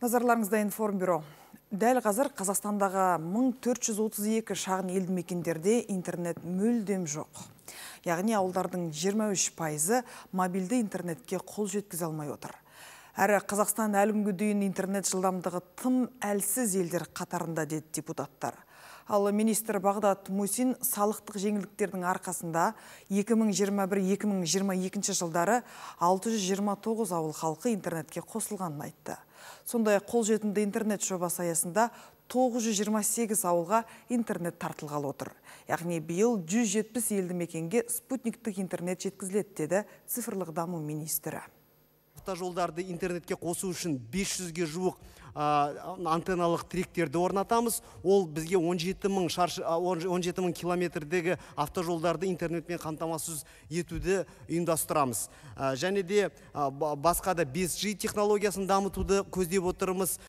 назарларыңызда информбюро дәл қазір қазақстандағы 1432 шағын елді мекендерде интернет мүлдем жоқ яғни ауылдардың 23 пайызы мобильді интернетке қол жеткізе алмай отыр әрі Қазақстан әлі күнге дейін интернет жылдамдығы тым әлсіз елдер қатарында деді депутаттар ал министр бағдат мусин салықтық жеңілдіктердің арқасында 2021-2022 жылдары 629 ауыл халқы интернетке қосылғанын айтты сондай қолжетімді интернет жобасы аясында 928 ауылға интернет тартылғалы отыр яғни биыл 170 елді мекенге спутниктік интернет жеткізіледі деді цифрлық даму министрі автожолдарды интернетке қосу үшін 500-ге жуық антенналық тіректерді орнатамыз ол бізге 17 мың километрдегі автожолдарды интернетмен қамтамасыз етуді ұйымдастырамыз және де басқа да 5G технологиясын дамытуды көздеп отырмыз